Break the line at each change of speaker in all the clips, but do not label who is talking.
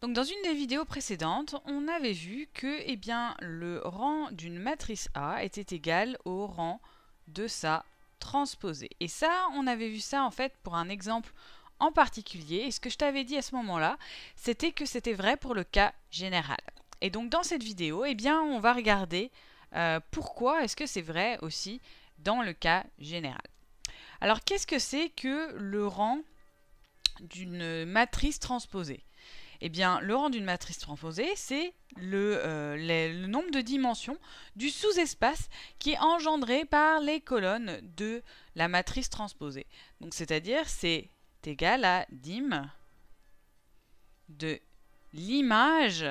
Donc dans une des vidéos précédentes, on avait vu que eh bien, le rang d'une matrice A était égal au rang de sa transposée. Et ça, on avait vu ça en fait pour un exemple en particulier. Et ce que je t'avais dit à ce moment-là, c'était que c'était vrai pour le cas général. Et donc dans cette vidéo, eh bien, on va regarder euh, pourquoi est-ce que c'est vrai aussi dans le cas général. Alors qu'est-ce que c'est que le rang d'une matrice transposée eh bien, le rang d'une matrice transposée, c'est euh, le, nombre de dimensions du sous-espace qui est engendré par les colonnes de la matrice transposée. Donc, c'est-à-dire, c'est égal à dim de l'image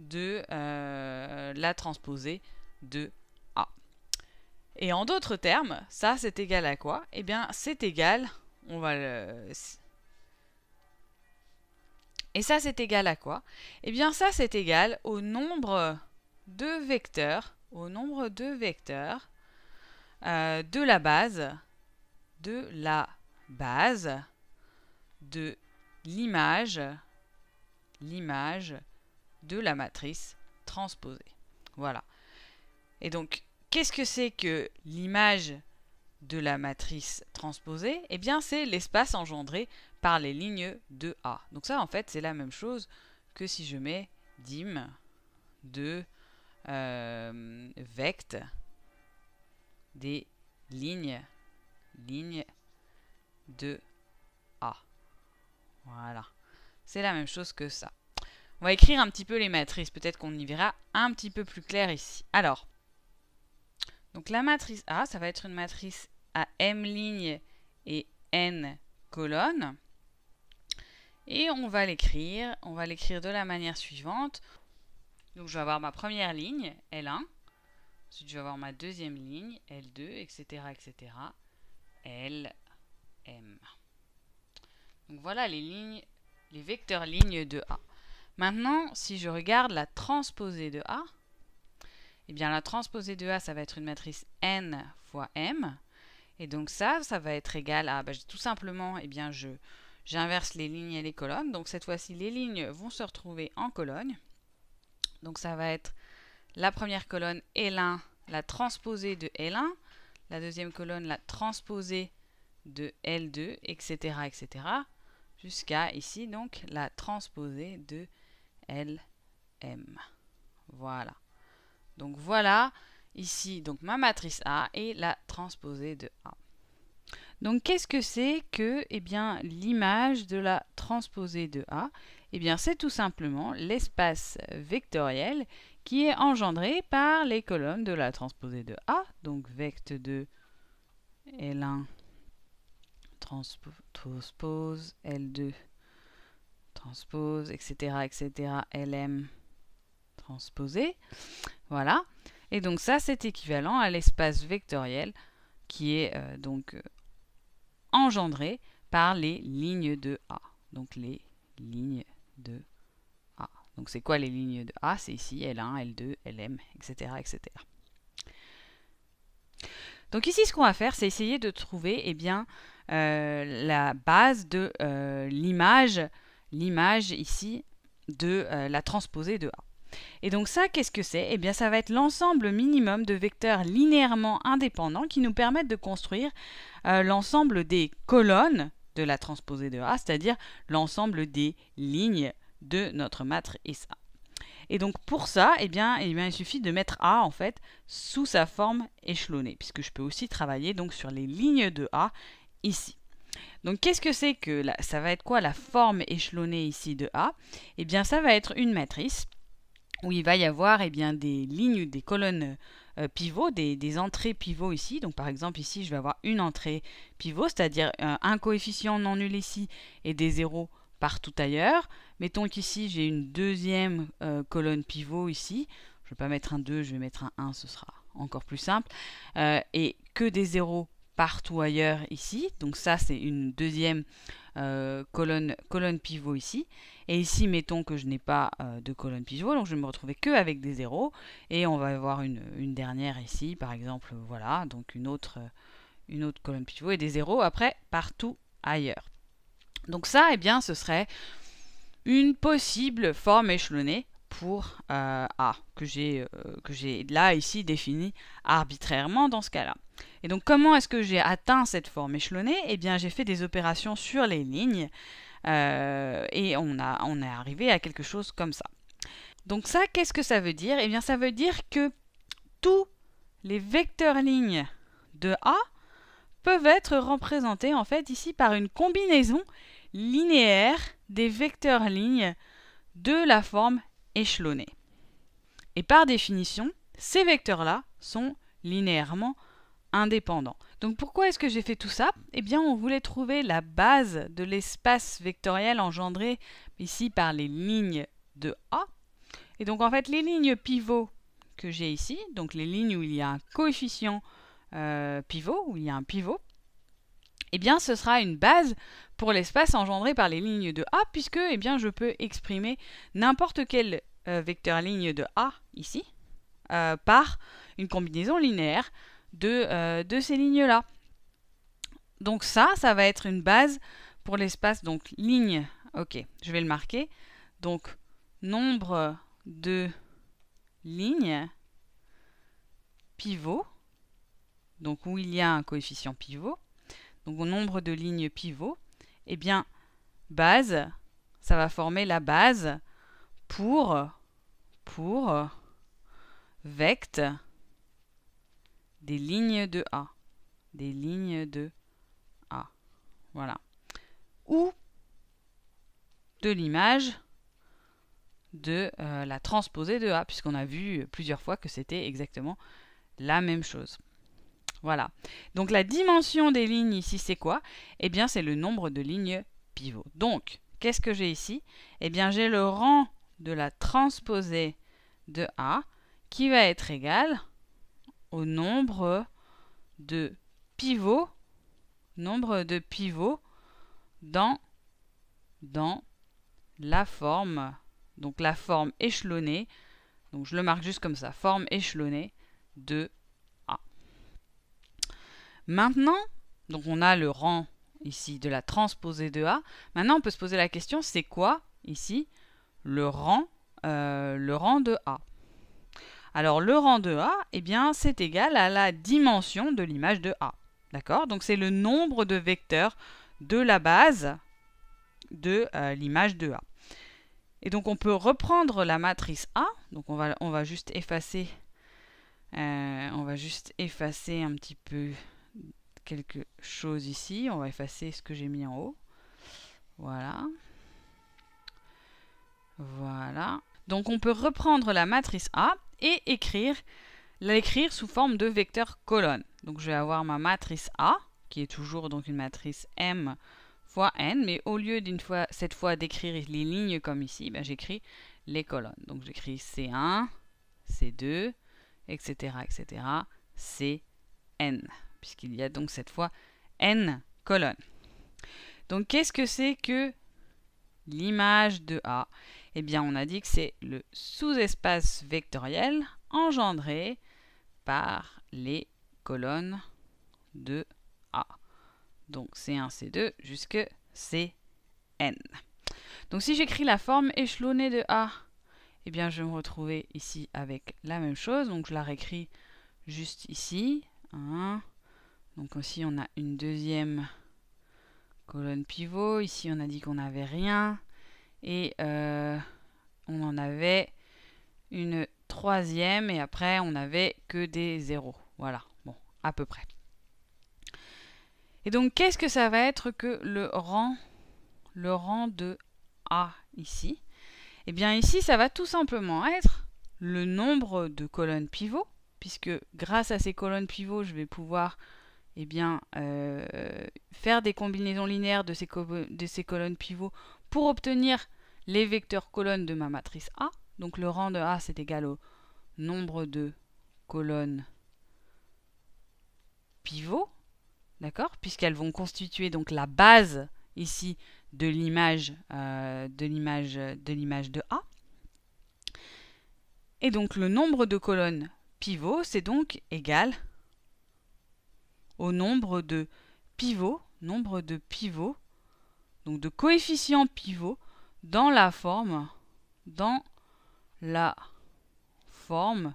de euh, la transposée de A. Et en d'autres termes, ça c'est égal à quoi Eh bien c'est égal, on va le, et ça, c'est égal à quoi Eh bien, ça, c'est égal au nombre de vecteurs, au nombre de vecteurs euh, de la base, de la base, de l'image, l'image de la matrice transposée. Voilà. Et donc, qu'est-ce que c'est que l'image de la matrice transposée Eh bien, c'est l'espace engendré par les lignes de A. Donc ça, en fait, c'est la même chose que si je mets dim de euh, vect des lignes, lignes de A. Voilà. C'est la même chose que ça. On va écrire un petit peu les matrices. Peut-être qu'on y verra un petit peu plus clair ici. Alors, donc la matrice A, ça va être une matrice à m lignes et n colonnes. Et on va l'écrire, on va l'écrire de la manière suivante. Donc je vais avoir ma première ligne, L1. Ensuite je vais avoir ma deuxième ligne, L2, etc. etc. L, M. Donc voilà les lignes, les vecteurs lignes de A. Maintenant, si je regarde la transposée de A, eh bien la transposée de A, ça va être une matrice N fois M. Et donc ça, ça va être égal à, bah, tout simplement, eh bien je, J'inverse les lignes et les colonnes. Donc cette fois-ci, les lignes vont se retrouver en colonne. Donc ça va être la première colonne L1, la transposée de L1, la deuxième colonne, la transposée de L2, etc., etc., jusqu'à ici, donc, la transposée de LM. Voilà. Donc voilà, ici, donc ma matrice A et la transposée de A. Donc qu'est-ce que c'est que eh bien, l'image de la transposée de A eh bien, c'est tout simplement l'espace vectoriel qui est engendré par les colonnes de la transposée de A, donc Vecte 2 L1 transpose L2 transpose, etc., etc., LM transposée. Voilà. Et donc ça, c'est équivalent à l'espace vectoriel qui est euh, donc engendré par les lignes de A. Donc les lignes de A. Donc c'est quoi les lignes de A C'est ici L1, L2, Lm, etc. etc. Donc ici, ce qu'on va faire, c'est essayer de trouver eh bien, euh, la base de euh, l'image, l'image ici, de euh, la transposée de A. Et donc ça, qu'est-ce que c'est Eh bien ça va être l'ensemble minimum de vecteurs linéairement indépendants qui nous permettent de construire euh, l'ensemble des colonnes de la transposée de A, c'est-à-dire l'ensemble des lignes de notre matrice A. Et donc pour ça, eh, eh bien, il suffit de mettre A en fait sous sa forme échelonnée, puisque je peux aussi travailler donc sur les lignes de A ici. Donc qu'est-ce que c'est que ça va être quoi la forme échelonnée ici de A Eh bien ça va être une matrice où il va y avoir eh bien, des lignes, des colonnes euh, pivots, des, entrées pivots ici. Donc par exemple ici, je vais avoir une entrée pivot, c'est-à-dire euh, un coefficient non nul ici et des zéros partout ailleurs. Mettons qu'ici, j'ai une deuxième euh, colonne pivot ici. Je ne vais pas mettre un 2, je vais mettre un 1, ce sera encore plus simple. et que des zéros partout ailleurs ici. Donc ça, c'est une deuxième euh, colonne, colonne pivot ici. Et ici, mettons que je n'ai pas euh, de colonne pivot, donc je vais me retrouvais que avec des zéros. Et on va avoir une, une, dernière ici, par exemple, voilà, donc une autre, une autre colonne pivot et des zéros après partout ailleurs. Donc ça, eh bien, ce serait une possible forme échelonnée pour euh, A, que j'ai là ici définie arbitrairement dans ce cas-là. Et donc comment est-ce que j'ai atteint cette forme échelonnée Eh bien j'ai fait des opérations sur les lignes euh, et on, a, on est arrivé à quelque chose comme ça. Donc ça, qu'est-ce que ça veut dire Eh bien ça veut dire que tous les vecteurs lignes de A peuvent être représentés en fait ici par une combinaison linéaire des vecteurs lignes de la forme échelonnée. Et par définition, ces vecteurs-là sont linéairement indépendant. Donc pourquoi est-ce que j'ai fait tout ça Eh bien on voulait trouver la base de l'espace vectoriel engendré ici par les lignes de A. Et donc en fait les lignes pivots que j'ai ici, donc les lignes où il y a un coefficient euh, pivot, où il y a un pivot, eh bien ce sera une base pour l'espace engendré par les lignes de A, puisque eh bien, je peux exprimer n'importe quel euh, vecteur ligne de A ici euh, par une combinaison linéaire euh, de, ces lignes-là. Donc ça, ça va être une base pour l'espace, donc ligne, ok, je vais le marquer. Donc nombre de lignes pivot, donc où il y a un coefficient pivot, donc nombre de lignes pivot, eh bien base, ça va former la base pour, pour vect des lignes de A. Des lignes de A. Voilà. Ou de l'image de euh, la transposée de A, puisqu'on a vu plusieurs fois que c'était exactement la même chose. Voilà. Donc la dimension des lignes ici, c'est quoi Eh bien, c'est le nombre de lignes pivots. Donc, qu'est-ce que j'ai ici Eh bien, j'ai le rang de la transposée de A qui va être égal au nombre de pivots, nombre de pivots dans, dans la forme, donc la forme échelonnée, donc je le marque juste comme ça, forme échelonnée de A. Maintenant, donc on a le rang ici de la transposée de A. Maintenant, on peut se poser la question, c'est quoi ici le rang, euh, le rang de A alors le rang de A, eh bien, c'est égal à la dimension de l'image de A. D'accord Donc c'est le nombre de vecteurs de la base de euh, l'image de A. Et donc on peut reprendre la matrice A. Donc on va, on va juste effacer euh, on va juste effacer un petit peu quelque chose ici. On va effacer ce que j'ai mis en haut. Voilà. Voilà. Donc on peut reprendre la matrice A et écrire, l'écrire sous forme de vecteur colonne. Donc je vais avoir ma matrice A, qui est toujours donc une matrice M fois N, mais au lieu d'une fois, cette fois d'écrire les lignes comme ici, ben, j'écris les colonnes. Donc j'écris C1, C2, etc., etc., Cn, puisqu'il y a donc cette fois N colonnes. Donc qu'est-ce que c'est que l'image de A eh bien, on a dit que c'est le sous-espace vectoriel engendré par les colonnes de A. Donc C1, C2 jusque Cn. Donc si j'écris la forme échelonnée de A, eh bien je vais me retrouver ici avec la même chose. Donc je la réécris juste ici. Donc aussi on a une deuxième colonne pivot. Ici on a dit qu'on n'avait rien. Et euh, on en avait une troisième et après on n'avait que des zéros. Voilà, bon, à peu près. Et donc qu'est-ce que ça va être que le rang, le rang de A ici Eh bien ici ça va tout simplement être le nombre de colonnes pivots, puisque grâce à ces colonnes pivots je vais pouvoir eh bien, euh, faire des combinaisons linéaires de ces, de ces colonnes pivots pour obtenir les vecteurs colonnes de ma matrice A. Donc le rang de A, c'est égal au nombre de colonnes pivots, d'accord Puisqu'elles vont constituer donc la base ici de l'image euh, de l'image de l'image de A. Et donc le nombre de colonnes pivots, c'est donc égal au nombre de pivots, nombre de pivots donc de coefficients pivots dans la forme, dans la forme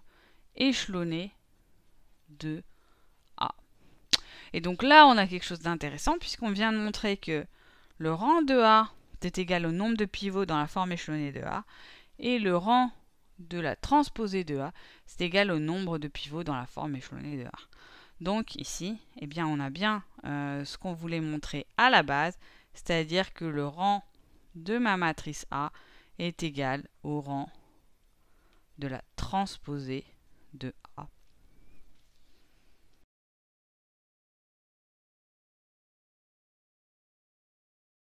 échelonnée de A. Et donc là, on a quelque chose d'intéressant puisqu'on vient de montrer que le rang de A est égal au nombre de pivots dans la forme échelonnée de A et le rang de la transposée de A, c'est égal au nombre de pivots dans la forme échelonnée de A. Donc ici, eh bien, on a bien euh, ce qu'on voulait montrer à la base, c'est-à-dire que le rang de ma matrice A est égal au rang de la transposée de A.